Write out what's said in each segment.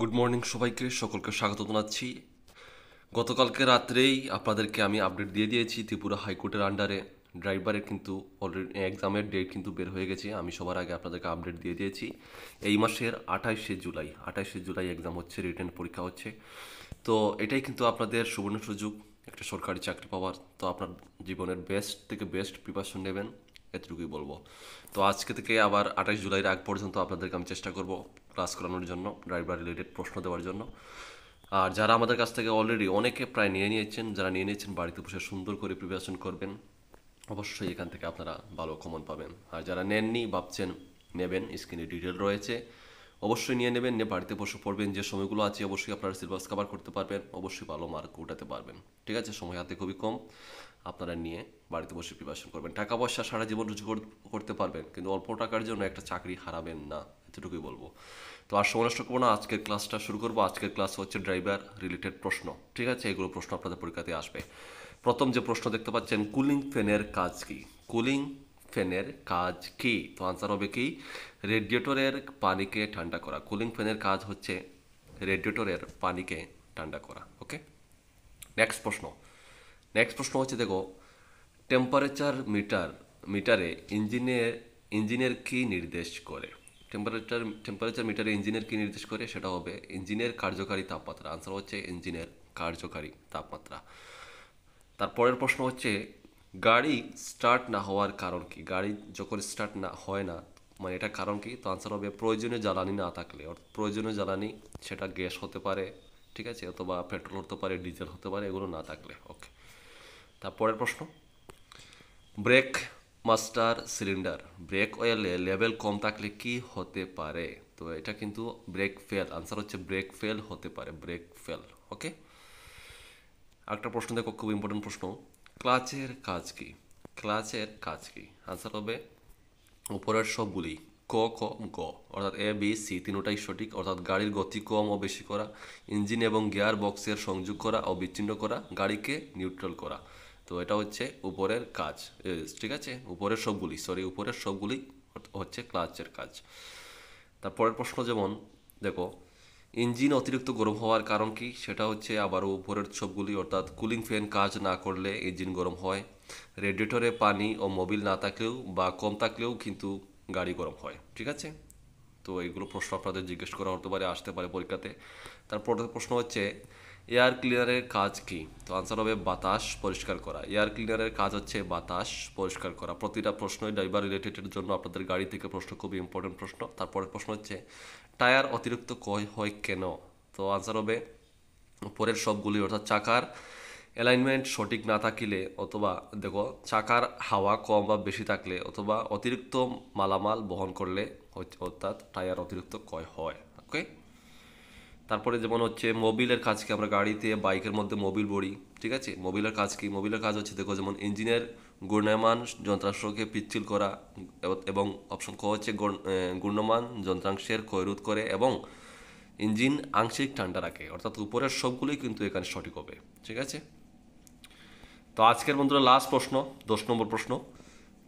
good morning সবাইকে সকলকে স্বাগত জানাচ্ছি গতকালকে রাত্রেই আপনাদেরকে আমি আপডেট দিয়ে দিয়েছি ত্রিপুরা হাইকোর্টের আন্ডারে ড্রাইভারের কিন্তু অলরেডি এক্সামের ডেট কিন্তু বের হয়ে গেছে আমি সবার আগে আপনাদেরকে আপডেট দিয়ে দিয়েছি এই মাসের আঠাইশে জুলাই আঠাইশে জুলাই এক্সাম হচ্ছে রিটার্ন পরীক্ষা হচ্ছে তো এটাই কিন্তু আপনাদের সুবর্ণ সুযোগ একটা সরকারি চাকরি পাওয়ার তো আপনার জীবনের বেস্ট থেকে বেস্ট প্রিপারেশন নেবেন এতটুকুই বলবো তো আজকে থেকে আবার আঠাশ জুলাইয়ের আগ পর্যন্ত আপনাদেরকে আমি চেষ্টা করব ক্লাস করানোর জন্য ড্রাইভার রিলেটেড প্রশ্ন দেওয়ার জন্য আর যারা আমাদের কাছ থেকে অলরেডি অনেকে প্রায় নিয়ে নিয়েছেন যারা নিয়ে নিয়েছেন বাড়িতে বসে সুন্দর করে প্রিপারেশন করবেন অবশ্যই এখান থেকে আপনারা ভালো কমন পাবেন আর যারা নেননি ভাবছেন নেবেন স্ক্রিনে ডিটেল রয়েছে অবশ্যই নিয়ে নেবেন নিয়ে বাড়িতে বসে পড়বেন যে সময়গুলো আছে অবশ্যই আপনারা সিলেবাস কভার করতে পারবেন অবশ্যই ভালো মার্ক উঠাতে পারবেন ঠিক আছে সময় হাতে খুবই কম আপনারা নিয়ে বাড়িতে বসে প্রিপারেশন করবেন টাকা পয়সা সারা জীবন রুজি করতে পারবেন কিন্তু অল্প টাকার জন্য একটা চাকরি হারাবেন না এতটুকুই বলবো তো আর সময় নষ্ট করবো না আজকের ক্লাসটা শুরু করবো আজকের ক্লাস হচ্ছে ড্রাইভার রিলেটেড প্রশ্ন ঠিক আছে এগুলো প্রশ্ন আপনাদের পরীক্ষাতে আসবে প্রথম যে প্রশ্ন দেখতে পাচ্ছেন কুলিং ফ্যানের কাজ কি কুলিং ফ্যানের কাজ কি তো আনসার হবে কি রেডিয়েটরের পানিকে ঠান্ডা করা কুলিং ফ্যানের কাজ হচ্ছে রেডিয়েটরের পানিকে ঠান্ডা করা ওকে নেক্সট প্রশ্ন নেক্সট প্রশ্ন হচ্ছে দেখো টেম্পারেচার মিটার মিটারে ইঞ্জিনের ইঞ্জিনের কী নির্দেশ করে টেম্পারেচার টেম্পারেচার মিটারে ইঞ্জিনের কী নির্দেশ করে সেটা হবে ইঞ্জিনের কার্যকারী তাপমাত্রা আনসার হচ্ছে ইঞ্জিনের কার্যকারী তাপমাত্রা তারপরের প্রশ্ন হচ্ছে গাড়ি স্টার্ট না হওয়ার কারণ কি গাড়ি যখন স্টার্ট না হয় না মানে এটা কারণ কি তো আনসার হবে প্রয়োজনীয় জ্বালানি না থাকলে প্রয়োজনীয় জ্বালানি সেটা গ্যাস হতে পারে ঠিক আছে অথবা পেট্রোল হতে পারে ডিজেল হতে পারে এগুলো না থাকলে ওকে তারপরের প্রশ্ন ব্রেক মাস্টার সিলিন্ডার ব্রেক অয়েলে লেভেল কম থাকলে কি হতে পারে তো এটা কিন্তু ব্রেক ফেল আনসার হচ্ছে ব্রেক ফেল হতে পারে ব্রেক ফেল ওকে একটা প্রশ্ন দেখো খুব ইম্পর্টেন্ট প্রশ্ন ক্লাচের কাজ কি ক্লাচের কাজ কি আনসার হবে উপরের সবগুলি ক খ গ অর্থাৎ এ বি সি তিনটাই সঠিক অর্থাৎ গাড়ির গতি কম ও বেশি করা ইঞ্জিন এবং গিয়ার বক্সের সংযোগ করা ও বিচ্ছিন্ন করা গাড়িকে নিউট্রাল করা তো এটা হচ্ছে উপরের কাজ ঠিক আছে উপরের সবগুলি সরি উপরের সবগুলি হচ্ছে ক্লাচের কাজ তারপরের প্রশ্ন যেমন দেখো ইঞ্জিন অতিরিক্ত গরম হওয়ার কারণ কি সেটা হচ্ছে আবারও উপরের সবগুলি অর্থাৎ কুলিং ফ্যান কাজ না করলে ইঞ্জিন গরম হয় রেডিয়েটরে পানি ও মোবিল না থাকলেও বা কম থাকলেও কিন্তু গাড়ি গরম হয় ঠিক আছে তো এইগুলো প্রশ্ন আপনাদের জিজ্ঞেস করা হতে পারে আসতে পারে পরীক্ষাতে তারপর প্রশ্ন হচ্ছে এয়ার ক্লিনারের কাজ কি তো আনসার হবে বাতাস পরিষ্কার করা এয়ার ক্লিনারের কাজ হচ্ছে বাতাস পরিষ্কার করা প্রতিটা প্রশ্নই ড্রাইভার রিলেটেডের জন্য আপনাদের গাড়ি থেকে প্রশ্ন খুবই ইম্পর্টেন্ট প্রশ্ন তারপরের প্রশ্ন হচ্ছে টায়ার অতিরিক্ত কয় হয় কেন তো আনসার হবে উপরের সবগুলি অর্থাৎ চাকার অ্যালাইনমেন্ট সঠিক না থাকিলে অথবা দেখো চাকার হাওয়া কম বা বেশি থাকলে অথবা অতিরিক্ত মালামাল বহন করলে অর্থাৎ টায়ার অতিরিক্ত ক্ষয় হয় ওকে তারপরে যেমন হচ্ছে মোবিলের কাজ কি আমরা গাড়িতে বাইকের মধ্যে মোবিল বড়ি ঠিক আছে মোবিলের কাজ কি মোবিলের কাজ হচ্ছে দেখো যেমন ইঞ্জিনের গুণমান যন্ত্রাংশকে পিচ্ছিল করা এবং অপশন ক হচ্ছে গুণমান যন্ত্রাংশের ক্ষয়রোধ করে এবং ইঞ্জিন আংশিক ঠান্ডা রাখে অর্থাৎ উপরের সবগুলোই কিন্তু এখানে সঠিক হবে ঠিক আছে তো আজকের বন্ধুরা লাস্ট প্রশ্ন দশ নম্বর প্রশ্ন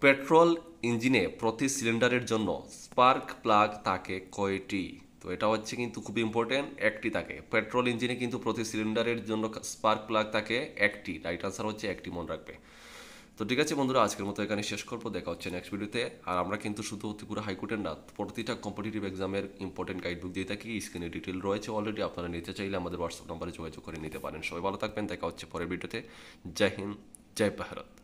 পেট্রোল ইঞ্জিনে প্রতি সিলিন্ডারের জন্য স্পার্ক প্লাগ থাকে কয়টি তো এটা হচ্ছে কিন্তু খুব ইম্পর্টেন্ট একটি থাকে পেট্রোল ইঞ্জিনে কিন্তু প্রতি সিলিন্ডারের জন্য স্পার্ক প্লাগ থাকে একটি রাইট আনসার হচ্ছে একটি মনে রাখবে তো ঠিক আছে বন্ধুরা আজকের মতো এখানে শেষ করবো দেখা হচ্ছে নেক্সট ভিডিওতে আর আমরা কিন্তু শুধু ত্রিপুরা হাইকোর্টের না প্রতিটা কম্পিটিটিভ এক্সামের ইম্পর্টেন্ট গাইডবুক দিয়ে থাকি স্ক্রিনে ডিটেল রয়েছে অলরেডি আপনারা নিতে চাইলে আমাদের হোয়াটসঅ্যাপ নম্বরে যোগাযোগ করে নিতে পারেন সবাই ভালো থাকবেন দেখা হচ্ছে পরের ভিডিওতে জয় হিন্দ জয় ভারত